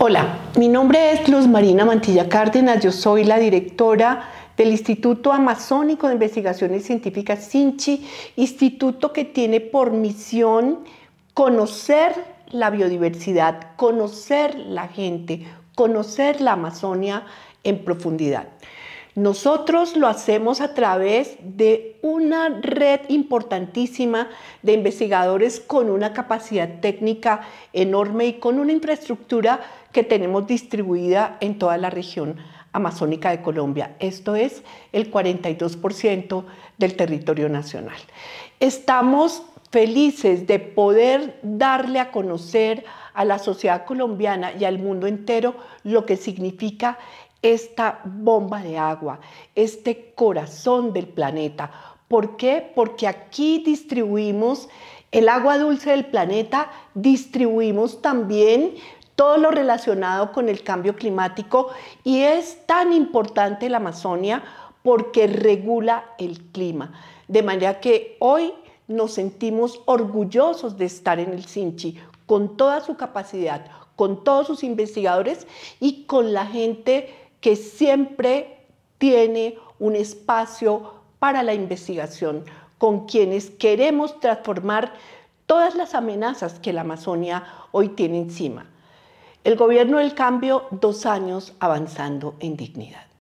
Hola, mi nombre es Luz Marina Mantilla Cárdenas, yo soy la directora del Instituto Amazónico de Investigaciones Científicas Sinchi, instituto que tiene por misión conocer la biodiversidad, conocer la gente, conocer la Amazonia en profundidad. Nosotros lo hacemos a través de una red importantísima de investigadores con una capacidad técnica enorme y con una infraestructura que tenemos distribuida en toda la región amazónica de Colombia. Esto es el 42% del territorio nacional. Estamos felices de poder darle a conocer a la sociedad colombiana y al mundo entero lo que significa esta bomba de agua, este corazón del planeta. ¿Por qué? Porque aquí distribuimos el agua dulce del planeta, distribuimos también todo lo relacionado con el cambio climático y es tan importante la Amazonia porque regula el clima. De manera que hoy nos sentimos orgullosos de estar en el Sinchi, con toda su capacidad, con todos sus investigadores y con la gente que siempre tiene un espacio para la investigación, con quienes queremos transformar todas las amenazas que la Amazonia hoy tiene encima. El gobierno del cambio, dos años avanzando en dignidad.